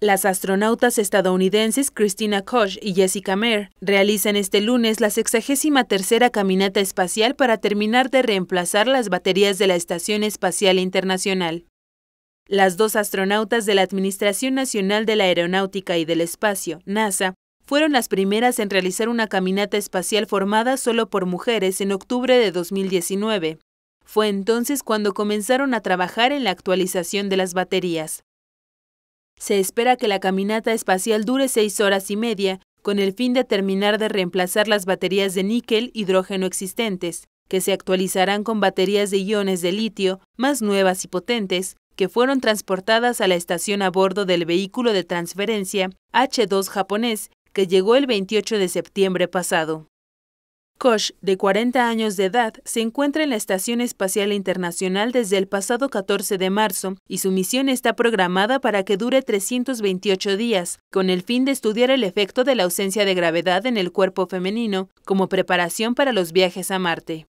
Las astronautas estadounidenses Christina Koch y Jessica Mayer realizan este lunes la 63 caminata espacial para terminar de reemplazar las baterías de la Estación Espacial Internacional. Las dos astronautas de la Administración Nacional de la Aeronáutica y del Espacio, NASA, fueron las primeras en realizar una caminata espacial formada solo por mujeres en octubre de 2019. Fue entonces cuando comenzaron a trabajar en la actualización de las baterías. Se espera que la caminata espacial dure seis horas y media, con el fin de terminar de reemplazar las baterías de níquel hidrógeno existentes, que se actualizarán con baterías de iones de litio más nuevas y potentes, que fueron transportadas a la estación a bordo del vehículo de transferencia H2 japonés, que llegó el 28 de septiembre pasado. Koch, de 40 años de edad, se encuentra en la Estación Espacial Internacional desde el pasado 14 de marzo y su misión está programada para que dure 328 días, con el fin de estudiar el efecto de la ausencia de gravedad en el cuerpo femenino como preparación para los viajes a Marte.